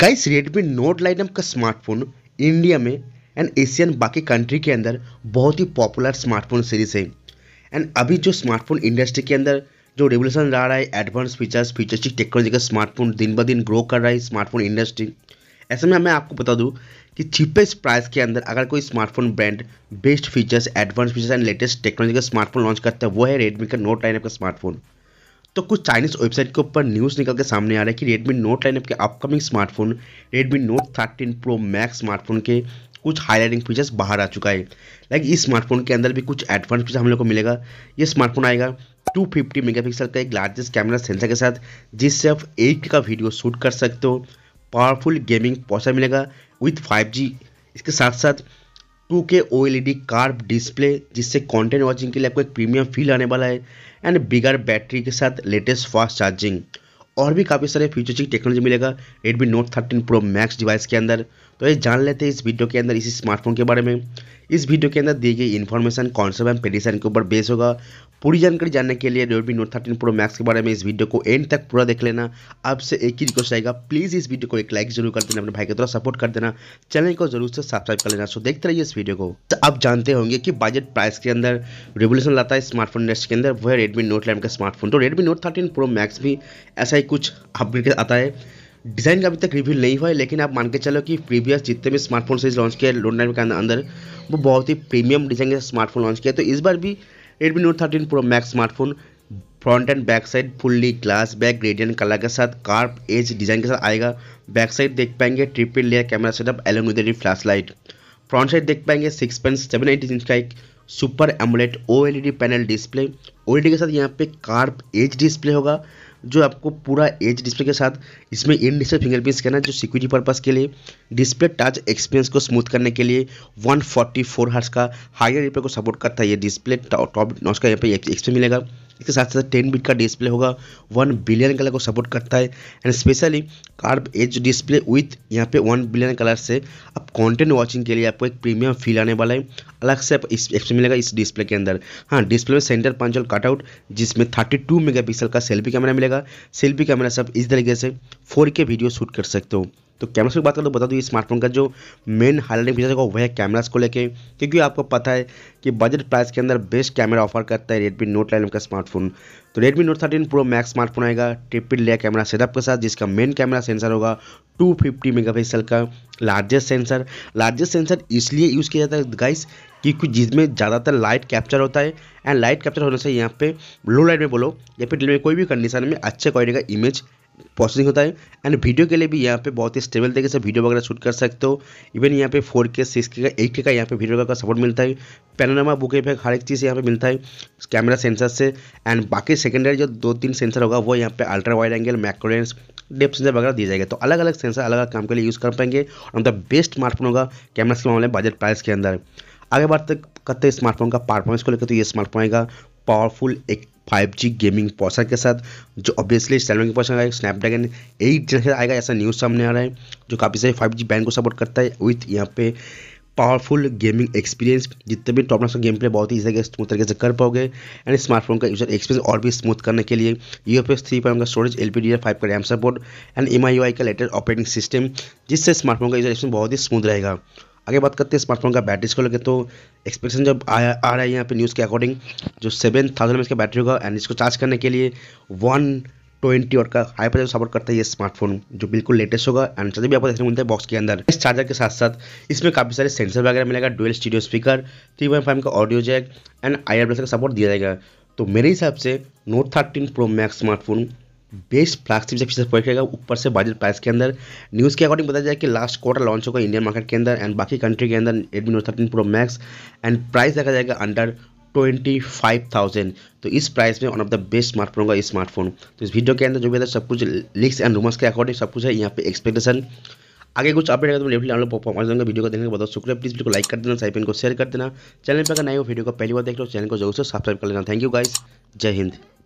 guys Redmi Note line का smartphone India में and Asian बाकी कंट्री के अंदर बहुत ही पॉपुलर स्मार्टफोन सीरीज है एंड अभी जो स्मार्टफोन इंडस्ट्री के अंदर जो रेवोल्यूशन ला रहा है एडवांस फीचर्स की टेक्नोलॉजी का स्मार्टफोन दिन ब दिन ग्रो कर रहा है स्मार्टफोन इंडस्ट्री ऐसे में मैं आपको बता दूँ कि चीपेस्ट प्राइस के अंदर अगर कोई smartphone brand best features advance features and latest technology का स्मार्टफोन लॉन्च करता है वो है रेडमी का नोट लाइन का स्मार्टफोन तो कुछ चाइनीज वेबसाइट के ऊपर न्यूज़ निकल के सामने आ रहा है कि रेडमी नोट लाइन के upcoming smartphone Redmi note thirteen pro max smartphone के कुछ हाईलाइटिंग फीचर्स बाहर आ चुका है लाइक इस स्मार्टफोन के अंदर भी कुछ एडवांस फीचर हम लोग को मिलेगा ये स्मार्टफोन आएगा 250 पिक्सल का एक लार्जेस्ट कैमरा सेंसर के साथ जिससे आप एट का वीडियो शूट कर सकते हो पावरफुल गेमिंग पॉसर मिलेगा विथ 5G इसके साथ साथ two K O L E D curved display जिससे कॉन्टेंट वॉचिंग के लिए आपको एक प्रीमियम फील आने वाला है एंड बिगर बैटरी के साथ लेटेस्ट फास्ट चार्जिंग और भी काफ़ी सारे फ्यूचर की टेक्नोलॉजी मिलेगा Redmi note thirteen pro Max device के अंदर तो ये जान लेते हैं इस वीडियो के अंदर इसी स्मार्टफोन के बारे में इस वीडियो के अंदर दी गई इन्फॉर्मेशन कॉन्सेप्ट एंड पेडिशन के ऊपर बेस होगा पूरी जानकारी जानने के लिए Redmi note thirteen pro Max के बारे में इस वीडियो को एंड तक पूरा देख लेना आपसे एक ही रिक्वेस्ट आएगा प्लीज़ इस वीडियो को एक लाइक जरूर कर देना अपने भाई के द्वारा सपोर्ट कर देना चैनल को जरूर से सब्सक्राइब कर लेना सो देखते रहिए इस वीडियो को तो आप जानते होंगे कि बजट प्राइस के अंदर रेवोल्यूशन लाता है स्मार्टफोन इंडस्ट्री के अंदर वह रेडमी नोट लैम का स्मार्टफोन तो Redmi note thirteen pro Max भी ऐसा ही कुछ अपग्रेड आता है डिज़ाइन का अभी तक रिव्यू नहीं हुआ है लेकिन आप मान के चलो कि प्रीवियस जितने भी स्मार्टफोन सीरीज लॉन्च किया लोन के अंदर वो बहुत ही प्रीमियम डिज़ाइन के स्मार्टफोन लॉन्च किया तो इस बार भी Redmi note thirteen pro max smartphone front and back side fully glass back gradient colour के साथ कार्प एज डिजाइन के साथ आएगा बैक साइड देख पाएंगे triple layer camera setup along with flash light front side देख पाएंगे six point seven eight inch का एक सुपर एमुलेट ओ पैनल डिस्प्ले ओ के साथ यहाँ पे कार्प एज डिस्प्ले होगा जो आपको पूरा एज डिस्प्ले के साथ इसमें इन डिस्प्ले फिंगरप्रिंट स्कैनर जो सिक्योरिटी पर्पज़ के लिए डिस्प्ले टच एक्सपीरियंस को स्मूथ करने के लिए 144 फोर्टी हर्स का हायर रिपेयर को सपोर्ट करता है ये डिस्प्ले टॉप नॉच का यहाँ पे एक्सपीरियंस मिलेगा इसके साथ साथ टेन बिट का डिस्प्ले होगा वन बिलियन कलर को सपोर्ट करता है and specially curve edge display with यहाँ पे वन बिलियन कलर से आप कंटेंट वाचिंग के लिए आपको एक प्रीमियम फील आने वाला है अलग से आप एक्सपीरियंस मिलेगा इस डिस्प्ले के अंदर हाँ डिस्प्ले में सेंटर पंचल कटआउट जिसमें 32 मेगापिक्सल का सेल्फी कैमरा मिलेगा सेल्फी कैमरा से आप इस तरीके से 4K वीडियो शूट कर सकते हो तो कैमरा की बात करें तो बता दूँ स्मार्टफोन का जो मेन हाईलाइटिंग फीचर होगा वह है कैमराज को लेके क्योंकि आपको पता है कि बजट प्राइस के अंदर बेस्ट कैमरा ऑफर करता है रेडमी नोट इलेवन का स्मार्टफोन तो Redmi note thirteen pro max smartphone आएगा ट्रिपल लेयर कैमरा सेटअप के साथ जिसका मेन कैमरा सेंसर होगा 250 पिक्सल का लार्जेस्ट सेंसर लार्जेस्ट सेंसर इसलिए यूज़ किया जाता है गाइस क्योंकि जिसमें ज़्यादातर लाइट कैप्चर होता है एंड लाइट कैप्चर होने से यहाँ पे लो लाइट में बोलो या फिर कोई भी कंडीशन में अच्छे क्वालिटी का इमेज प्रोसेसिंग होता है एंड वीडियो के लिए भी यहाँ पे बहुत ही स्टेबल तरीके से वीडियो वगैरह शूट कर सकते हो इवन यहाँ पे फोर के सिक्स के का एट के का यहाँ पे वीडियो का सपोर्ट मिलता है पैनोरामा बुक इफेक्ट हर एक चीज़ यहाँ पे मिलता है कैमरा सेंसर से एंड बाकी सेकेंडरी जो दो तीन सेंसर होगा वो यहाँ पे ultra wide angle macro lens depth sensor वगैरह दिए जाएगा तो अलग अलग सेंसर अलग अलग काम के लिए यूज़ कर पाएंगे और द बेस्ट स्मार्टफोन होगा कैमरा के मामले बजट प्राइस के अंदर आगे बात करते स्मार्टफोन का परफॉर्मेंस को लेकर तो ये स्मार्टफोन आएगा पावरफुल एक फाइव जी गेमिंग प्रोसेसर के साथ जो ऑब्वियसली के प्रोसेसर है स्नैपड्रैगन एट जैसे आएगा ऐसा न्यूज़ सामने आ रहा है जो काफ़ी सारे फाइव जी बैंड को सपोर्ट करता है विथ यहाँ पे पावरफुल गेमिंग एक्सपीरियंस जितने भी टॉप नॉच गेम प्ले बहुत ही इजी स्मूथ तरीके से कर पाओगे एंड स्मार्टफोन का यूजर एक्सपीरियंस और भी स्मूथ करने के लिए U F S three point का storage L P D five का RAM support and M I का लेटेस्ट ऑपरेटिंग सिस्टम जिससे स्मार्टफोन का यूजर एक्सपीरियंस बहुत ही स्मूथ रहेगा आगे बात करते हैं स्मार्टफोन का बैटरी इसको लेकर तो एक्सपेक्टेशन जब आया आ रहा है यहाँ पे न्यूज़ के अकॉर्डिंग जो सेवन थाउजेंड एम इसका बैटरी होगा एंड इसको चार्ज करने के लिए वन ट्वेंटी और का हाई प्रोसेसर सपोर्ट करता है ये स्मार्टफोन जो बिल्कुल लेटेस्ट होगा एंड चार्जर भी आपको देखने को मिलता है बॉक्स के अंदर इस चार्जर के साथ साथ इसमें काफ़ी सारे सेंसर वगैरह मिलेगा dual studio speaker three point five का ऑडियो जैक एंड आई का सपोर्ट दिया जाएगा तो मेरे हिसाब से note thirteen pro max smartphone best flagship section से रहेगा ऊपर से बजट प्राइस के अंदर न्यूज़ के अकॉर्डिंग बताया जाए कि लास्ट क्वार्टर लॉन्च होगा इंडियन मार्केट के अंदर एंड बाकी कंट्री के अंदर Redmi note thirteen pro max and price देखा जाएगा अंडर ट्वेंटी फाइव थाउजेंड तो इस प्राइस में one of the best smartphone होगा इस स्मार्टफोन तो इस वीडियो के अंदर जो भी सब कुछ लिक्स एंड रूमर्स के अकॉर्डिंग सब कुछ है यहाँ पे एक्सपेक्टेशन आगे कुछ अपडेट है तो लेफ्ट आप लोग पहुंच जाऊंगा वीडियो को देखने का बहुत शुक्रिया प्लीज वीडियो को लाइक कर देना साइपिन को शेयर कर देना चैनल पर अगर नए वीडियो को पहली बार देख लो चैनल को जरूर से सब्सक्राइब कर लेना थैंक यू गाइस जय हिंद